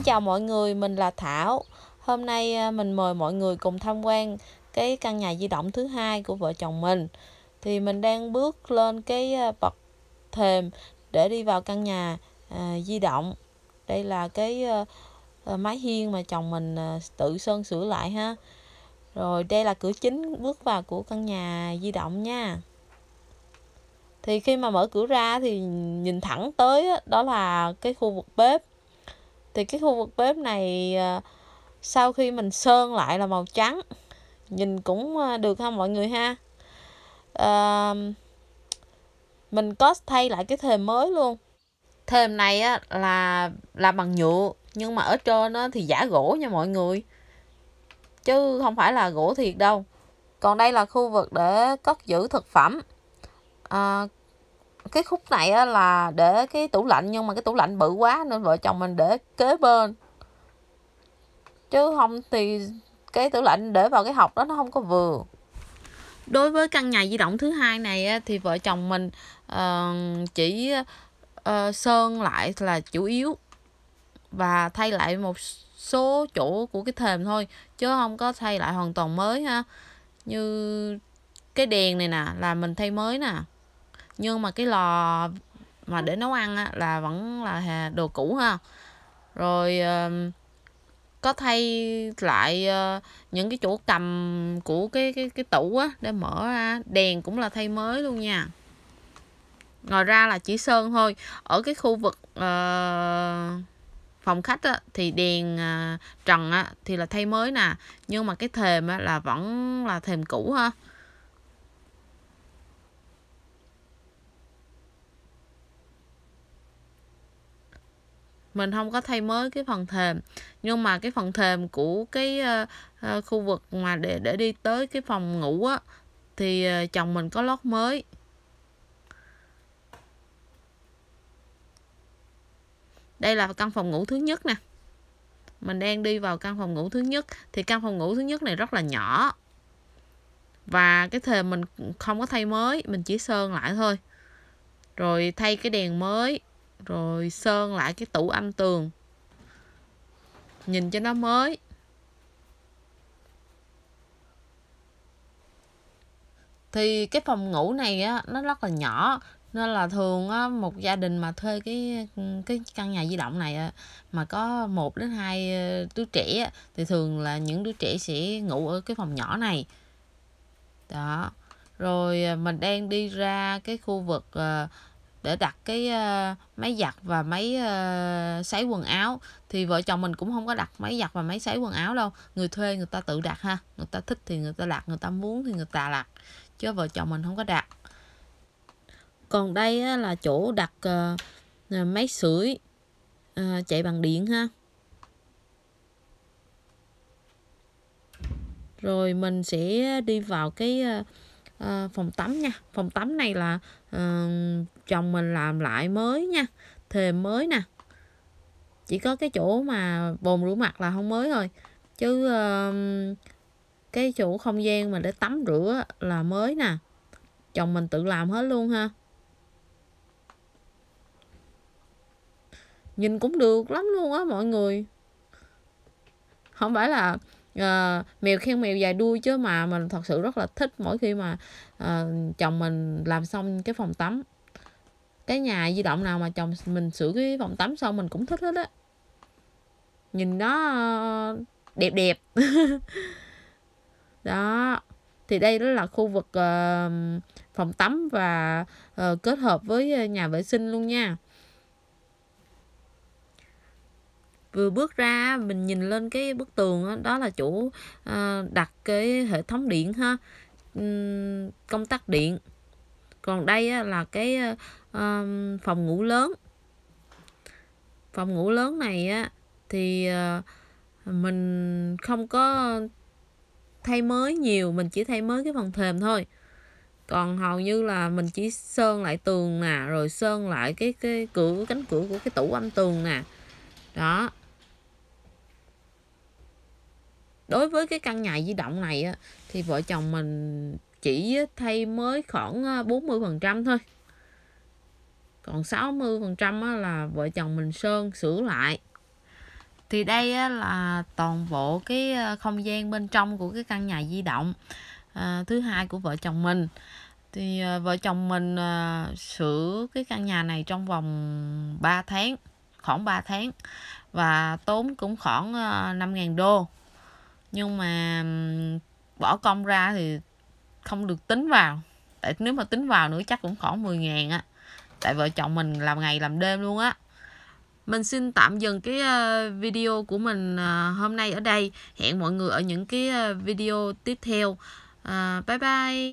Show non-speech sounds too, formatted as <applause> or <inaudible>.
Xin chào mọi người, mình là Thảo. Hôm nay à, mình mời mọi người cùng tham quan cái căn nhà di động thứ hai của vợ chồng mình. Thì mình đang bước lên cái à, bậc thềm để đi vào căn nhà à, di động. Đây là cái à, à, mái hiên mà chồng mình à, tự sơn sửa lại ha. Rồi đây là cửa chính bước vào của căn nhà di động nha thì khi mà mở cửa ra thì nhìn thẳng tới đó là cái khu vực bếp thì cái khu vực bếp này à, sau khi mình sơn lại là màu trắng nhìn cũng à, được không mọi người ha à, mình có thay lại cái thềm mới luôn thềm này á, là là bằng nhựa nhưng mà ở trên á, thì giả gỗ nha mọi người chứ không phải là gỗ thiệt đâu còn đây là khu vực để cất giữ thực phẩm à, cái khúc này á, là để cái tủ lạnh nhưng mà cái tủ lạnh bự quá nên vợ chồng mình để kế bên chứ không thì cái tủ lạnh để vào cái hộc đó nó không có vừa đối với căn nhà di động thứ hai này á, thì vợ chồng mình uh, chỉ uh, sơn lại là chủ yếu và thay lại một số chỗ của cái thềm thôi chứ không có thay lại hoàn toàn mới ha như cái đèn này nè là mình thay mới nè nhưng mà cái lò mà để nấu ăn á, là vẫn là đồ cũ ha rồi có thay lại ờ, những cái chỗ cầm của cái cái cái tủ á để mở ra đèn cũng là thay mới luôn nha ngoài ra là chỉ sơn thôi ở cái khu vực uh, phòng khách á, thì đèn uh, trần á, thì là thay mới nè nhưng mà cái thềm á, là vẫn là thềm cũ ha mình không có thay mới cái phần thềm nhưng mà cái phần thềm của cái uh, uh, khu vực mà để để đi tới cái phòng ngủ á thì uh, chồng mình có lót mới đây là căn phòng ngủ thứ nhất nè mình đang đi vào căn phòng ngủ thứ nhất thì căn phòng ngủ thứ nhất này rất là nhỏ và cái thềm mình không có thay mới mình chỉ sơn lại thôi rồi thay cái đèn mới rồi sơn lại cái tủ âm tường nhìn cho nó mới thì cái phòng ngủ này á nó rất là nhỏ nên là thường á, một gia đình mà thuê cái cái căn nhà di động này á, mà có một đến hai ờ, đứa trẻ á, thì thường là những đứa trẻ sẽ ngủ ở cái phòng nhỏ này đó rồi à, mình đang đi ra cái khu vực uh, để đặt cái uh, máy giặt và máy uh, sấy quần áo thì vợ chồng mình cũng không có đặt máy giặt và máy sấy quần áo đâu người thuê người ta tự đặt ha người ta thích thì người ta đặt người ta muốn thì người ta đặt chứ vợ chồng mình không có đặt còn đây á, là chỗ đặt uh, máy sưởi uh, chạy bằng điện ha rồi mình sẽ đi vào cái uh, Ờ, phòng tắm nha phòng tắm này là à, chồng mình làm lại mới nha thềm mới nè chỉ có cái chỗ mà bồn rửa mặt là không mới rồi chứ à, cái chỗ không gian mà để tắm rửa là mới nè chồng mình tự làm hết luôn ha nhìn cũng được lắm luôn á mọi người không phải là uh, mèo khen mèo dài đuôi chứ mà mình thật sự rất là thích mỗi khi mà uh, chồng mình làm xong cái phòng tắm cái nhà di động nào mà chồng mình sửa cái phòng tắm xong mình cũng thích hết á nhìn nó ờ, đẹp đẹp <laughs> đó thì đây đó là khu vực uh, phòng tắm và uh, kết hợp với nhà vệ sinh luôn nha vừa bước ra mình nhìn lên cái bức tường đó, đó là chủ ờ, đặt cái hệ thống điện ha công tắc điện còn đây là cái ờ, phòng ngủ lớn phòng ngủ lớn này á thì ờ, mình không có thay mới nhiều mình chỉ thay mới cái phần thềm thôi còn hầu như là mình chỉ sơn lại tường nè rồi sơn lại cái cái cửa cánh cửa của cái tủ âm tường nè đó đối với cái căn nhà di động này á, thì vợ chồng mình chỉ thay mới khoảng 40% à, thôi còn 60% là vợ chồng mình sơn sửa lại thì đây là toàn bộ cái à, không gian bên trong của cái căn nhà di động à, thứ hai của vợ chồng mình thì vợ chồng mình sửa cái căn nhà này trong vòng 3 tháng khoảng 3 tháng và tốn cũng khoảng 5.000 đô nhưng mà bỏ công ra thì không được tính vào tại nếu mà tính vào nữa chắc cũng khoảng 10 ngàn á tại vợ chồng mình làm ngày làm đêm luôn á mình xin tạm dừng cái ờ, video của mình ờ, hôm nay ở đây hẹn mọi người ở những cái ờ, video tiếp theo bye bye